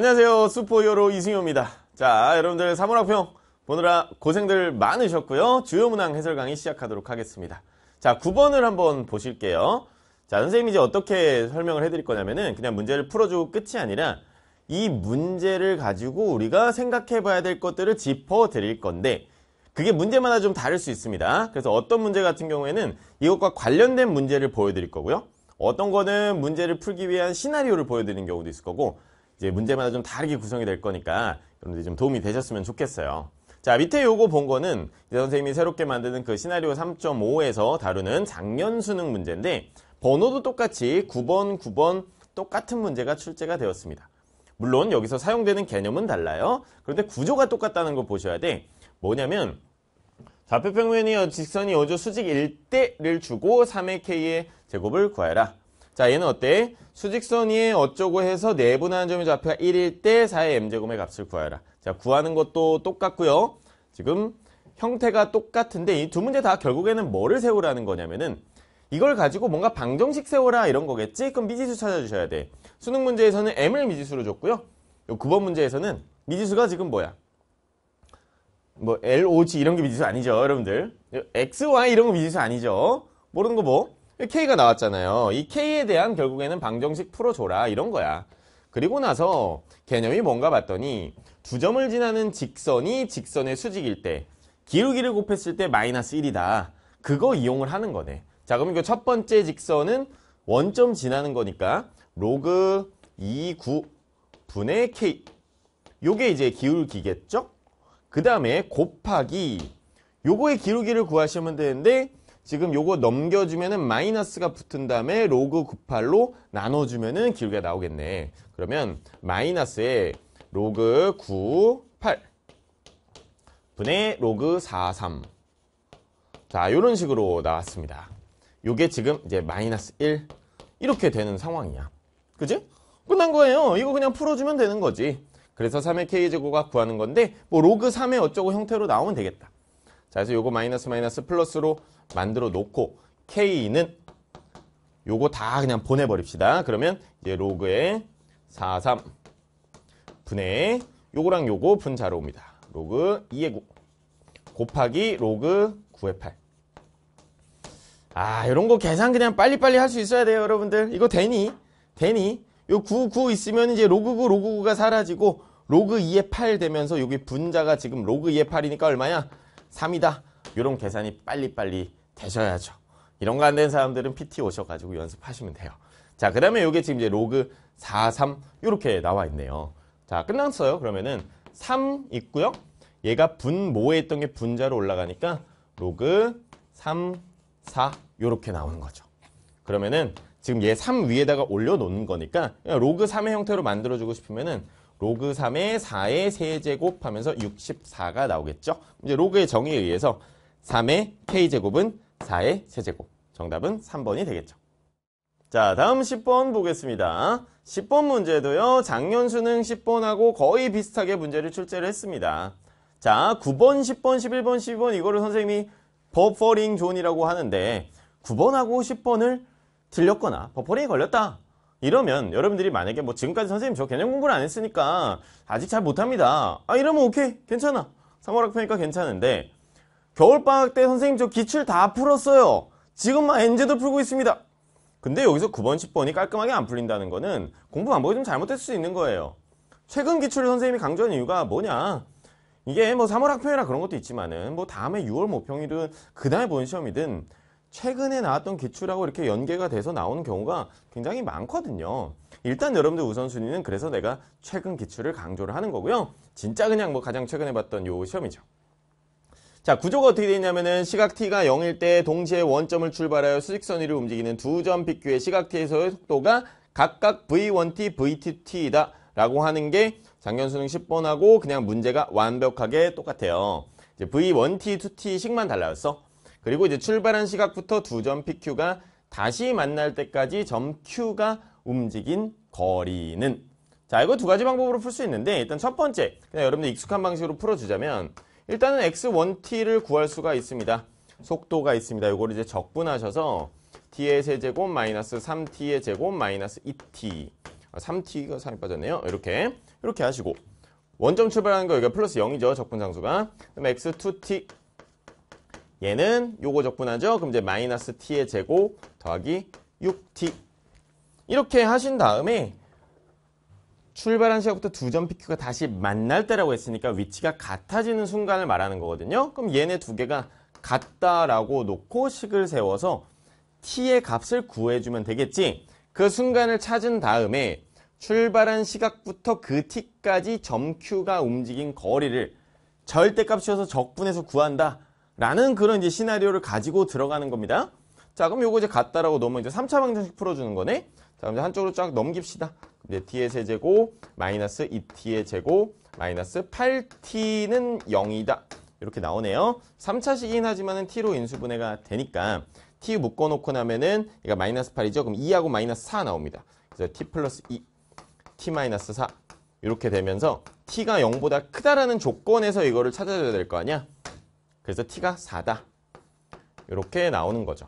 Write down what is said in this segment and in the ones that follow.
안녕하세요. 슈퍼히어로 이승효입니다. 자, 여러분들 사물학평 보느라 고생들 많으셨고요. 주요 문항 해설 강의 시작하도록 하겠습니다. 자, 9번을 한번 보실게요. 자, 선생님이 이제 어떻게 설명을 해드릴 거냐면은 그냥 문제를 풀어주고 끝이 아니라 이 문제를 가지고 우리가 생각해 봐야 될 것들을 짚어 드릴 건데 그게 문제마다 좀 다를 수 있습니다. 그래서 어떤 문제 같은 경우에는 이것과 관련된 문제를 보여드릴 거고요. 어떤 거는 문제를 풀기 위한 시나리오를 보여드리는 경우도 있을 거고 이제 문제마다 좀 다르게 구성이 될 거니까 여러분들이 좀 도움이 되셨으면 좋겠어요. 자, 밑에 요거 본 거는 이제 선생님이 새롭게 만드는 그 시나리오 3.5에서 다루는 작년 수능 문제인데 번호도 똑같이 9번, 9번 똑같은 문제가 출제가 되었습니다. 물론 여기서 사용되는 개념은 달라요. 그런데 구조가 똑같다는 거 보셔야 돼. 뭐냐면 좌표평면이 직선이 어조 수직 1대를 주고 3의 k의 제곱을 구하라. 자 얘는 어때? 수직선 위에 어쩌고 해서 내분하는 점의 좌표가 1일 때 4의 m제곱의 값을 구하라. 자 구하는 것도 똑같고요. 지금 형태가 똑같은데 이 두 문제 다 결국에는 뭐를 세우라는 거냐면은 이걸 가지고 뭔가 방정식 세워라 이런 거겠지? 그럼 미지수 찾아주셔야 돼. 수능 문제에서는 m을 미지수로 줬고요. 9번 문제에서는 미지수가 지금 뭐야? 뭐 L, O, G 이런 게 미지수 아니죠, 여러분들. X, Y 이런 거 미지수 아니죠. 모르는 거 뭐? K가 나왔잖아요. 이 K에 대한 결국에는 방정식 풀어줘라 이런 거야. 그리고 나서 개념이 뭔가 봤더니 두 점을 지나는 직선이 직선의 수직일 때 기울기를 곱했을 때 마이너스 1이다. 그거 이용을 하는 거네. 자 그럼 이거 첫 번째 직선은 원점 지나는 거니까 로그 2, 9 분의 K 요게 이제 기울기겠죠? 그 다음에 곱하기 요거의 기울기를 구하시면 되는데 지금 요거 넘겨주면은 마이너스가 붙은 다음에 로그 98로 나눠주면은 기울기가 나오겠네. 그러면 마이너스에 로그 98 분의 로그 43. 자, 요런 식으로 나왔습니다. 요게 지금 이제 마이너스 1 이렇게 되는 상황이야. 그지? 끝난 거예요. 이거 그냥 풀어주면 되는 거지. 그래서 3의 k제곱과 구하는 건데 뭐 로그 3의 어쩌고 형태로 나오면 되겠다. 자, 그래서 요거 마이너스 마이너스 플러스로 만들어 놓고 K는 요거 다 그냥 보내버립시다. 그러면 이제 로그에 4, 3 분의 요거랑 요거 분자로 옵니다. 로그 2의 9 곱하기 로그 9의 8. 아, 이런 거 계산 그냥 빨리빨리 할 수 있어야 돼요, 여러분들. 이거 되니? 되니? 요 9, 9 있으면 이제 로그 9, 로그 9가 사라지고 로그 2의 8 되면서 여기 분자가 지금 로그 2의 8이니까 얼마야? 3이다. 이런 계산이 빨리빨리 되셔야죠. 이런 거 안 되는 사람들은 PT 오셔가지고 연습하시면 돼요. 자, 그 다음에 이게 지금 이제 로그 4, 3 이렇게 나와 있네요. 자, 끝났어요. 그러면은 3 있고요. 얘가 분모에 있던 게 분자로 올라가니까 로그 3, 4 이렇게 나오는 거죠. 그러면은 지금 얘 3 위에다가 올려놓는 거니까 로그 3의 형태로 만들어주고 싶으면은 로그 3의 4의 세제곱하면서 64가 나오겠죠. 이제 로그의 정의에 의해서 3의 k제곱은 4의 세제곱. 정답은 3번이 되겠죠. 자, 다음 10번 보겠습니다. 10번 문제도요. 작년 수능 10번하고 거의 비슷하게 문제를 출제를 했습니다. 자, 9번, 10번, 11번, 12번 이거를 선생님이 버퍼링 존이라고 하는데 9번하고 10번을 틀렸거나 버퍼링이 걸렸다. 이러면 여러분들이 만약에 뭐 지금까지 선생님 저 개념 공부를 안 했으니까 아직 잘 못합니다 아 이러면 오케이 괜찮아 3월학평이니까 괜찮은데 겨울방학 때 선생님 저 기출 다 풀었어요 지금만 엔제도 풀고 있습니다 근데 여기서 9번 10번이 깔끔하게 안 풀린다는 거는 공부 방법이 좀 잘못될 수 있는 거예요 최근 기출을 선생님이 강조한 이유가 뭐냐 이게 뭐 3월 학평이라 그런 것도 있지만은 뭐 다음에 6월 모평이든 그 다음에 보는 시험이든 최근에 나왔던 기출하고 이렇게 연계가 돼서 나오는 경우가 굉장히 많거든요. 일단 여러분들 우선순위는 그래서 내가 최근 기출을 강조를 하는 거고요. 진짜 그냥 뭐 가장 최근에 봤던 요 시험이죠. 자 구조가 어떻게 되 있냐면은 시각 t가 0일 때 동시에 원점을 출발하여 수직선 위를 움직이는 두 점 PQ의 시각 t에서의 속도가 각각 v1t, v2t이다 라고 하는 게 작년 수능 10번하고 그냥 문제가 완벽하게 똑같아요. 이제 v1t, 2 t 식만 달라졌어. 그리고 이제 출발한 시각부터 두 점 PQ가 다시 만날 때까지 점 Q가 움직인 거리는 자 이거 두 가지 방법으로 풀 수 있는데 일단 첫 번째 그냥 여러분들 익숙한 방식으로 풀어주자면 일단은 x1t를 구할 수가 있습니다. 속도가 있습니다. 이걸 이제 적분하셔서 t의 세제곱 마이너스 3t의 제곱 마이너스 2t 3t가 아, 3이 빠졌네요. 이렇게 이렇게 하시고 원점 출발하는 거 여기가 플러스 0이죠. 적분 상수가 그럼 x2t 얘는 요거 적분하죠. 그럼 이제 마이너스 t의 제곱 더하기 6t 이렇게 하신 다음에 출발한 시각부터 두 점 PQ가 다시 만날 때라고 했으니까 위치가 같아지는 순간을 말하는 거거든요. 그럼 얘네 두 개가 같다라고 놓고 식을 세워서 t의 값을 구해주면 되겠지. 그 순간을 찾은 다음에 출발한 시각부터 그 t까지 점 q가 움직인 거리를 절대값이어서 적분해서 구한다. 라는 그런 이제 시나리오를 가지고 들어가는 겁니다. 자, 그럼 요거 이제 같다라고 놓으면 이제 3차 방정식 풀어주는 거네. 자, 그럼 이제 한쪽으로 쫙 넘깁시다. 이제 t의 세제곱 마이너스 2t의 제곱 마이너스 8t는 0이다. 이렇게 나오네요. 3차식이긴 하지만은 t로 인수분해가 되니까 t 묶어놓고 나면은 얘가 마이너스 8이죠. 그럼 2하고 마이너스 4 나옵니다. 그래서 t 플러스 2, t 마이너스 4 이렇게 되면서 t가 0보다 크다라는 조건에서 이거를 찾아줘야 될 거 아니야. 그래서 t가 4다. 이렇게 나오는 거죠.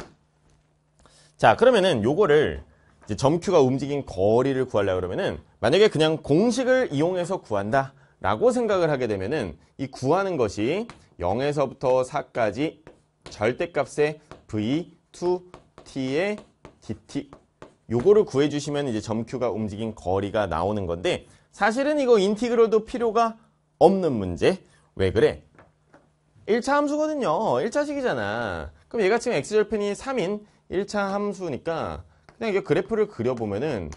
자, 그러면은 요거를 이제 점큐가 움직인 거리를 구하려고 그러면은 만약에 그냥 공식을 이용해서 구한다 라고 생각을 하게 되면은 이 구하는 것이 0에서부터 4까지 절대값의 v2t의 dt 요거를 구해주시면 이제 점큐가 움직인 거리가 나오는 건데 사실은 이거 인티그럴도 필요가 없는 문제 왜 그래? 1차 함수거든요. 1차식이잖아. 그럼 얘가 지금 x절편이 3인 1차 함수니까 그냥 이 그래프를 그려보면은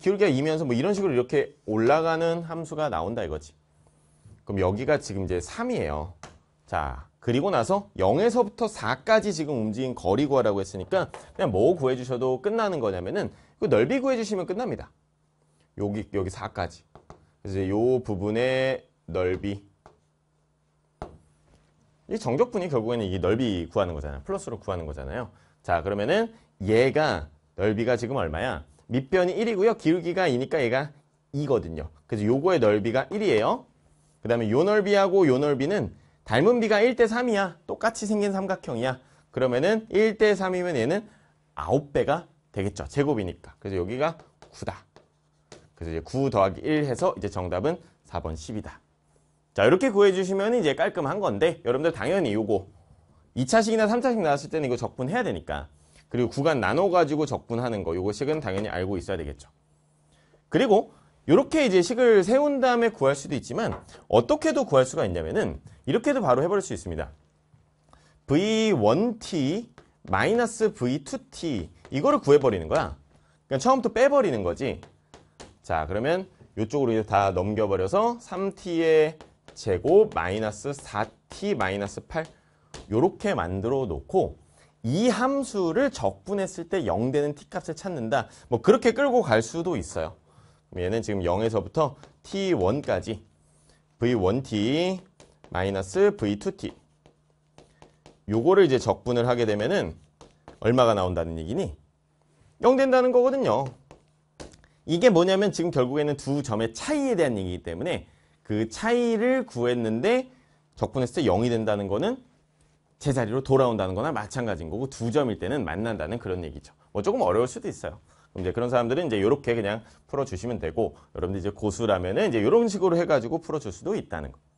기울기가 2면서 뭐 이런 식으로 이렇게 올라가는 함수가 나온다 이거지. 그럼 여기가 지금 이제 3이에요. 자, 그리고 나서 0에서부터 4까지 지금 움직인 거리 구하라고 했으니까 그냥 뭐 구해주셔도 끝나는 거냐면은 그 넓이 구해주시면 끝납니다. 여기, 여기 4까지. 그래서 이 부분의 넓이 이 정적분이 결국에는 이 넓이 구하는 거잖아요. 플러스로 구하는 거잖아요. 자 그러면은 얘가 넓이가 지금 얼마야? 밑변이 1이고요. 기울기가 2니까 얘가 2거든요. 그래서 요거의 넓이가 1이에요. 그 다음에 요 넓이하고 요 넓이는 닮은 비가 1대 3이야. 똑같이 생긴 삼각형이야. 그러면은 1대 3이면 얘는 9배가 되겠죠. 제곱이니까. 그래서 여기가 9다. 그래서 이제 9 더하기 1 해서 이제 정답은 4번 10이다. 자 이렇게 구해주시면 이제 깔끔한 건데 여러분들 당연히 이거 2차식이나 3차식 나왔을 때는 이거 적분해야 되니까 그리고 구간 나눠가지고 적분하는 거이거식은 당연히 알고 있어야 되겠죠 그리고 이렇게 이제 식을 세운 다음에 구할 수도 있지만 어떻게도 구할 수가 있냐면은 이렇게도 바로 해버릴 수 있습니다 v1t 마이너스 v2t 이거를 구해버리는 거야 그냥 그러니까 처음부터 빼버리는 거지 자 그러면 이쪽으로 이제 다 넘겨버려서 3 t 에 제곱 마이너스 4t 마이너스 8 이렇게 만들어 놓고 이 함수를 적분했을 때 0 되는 t값을 찾는다. 뭐 그렇게 끌고 갈 수도 있어요. 얘는 지금 0에서부터 t1까지 v1t 마이너스 v2t 요거를 이제 적분을 하게 되면은 얼마가 나온다는 얘기니? 0 된다는 거거든요. 이게 뭐냐면 지금 결국에는 두 점의 차이에 대한 얘기이기 때문에 그 차이를 구했는데 적분했을 때 0이 된다는 거는 제자리로 돌아온다는 거나 마찬가지인 거고 두 점일 때는 만난다는 그런 얘기죠. 뭐 조금 어려울 수도 있어요. 그럼 이제 그런 사람들은 이제 이렇게 그냥 풀어주시면 되고 여러분들 이제 고수라면은 이제 이런 식으로 해가지고 풀어줄 수도 있다는 거.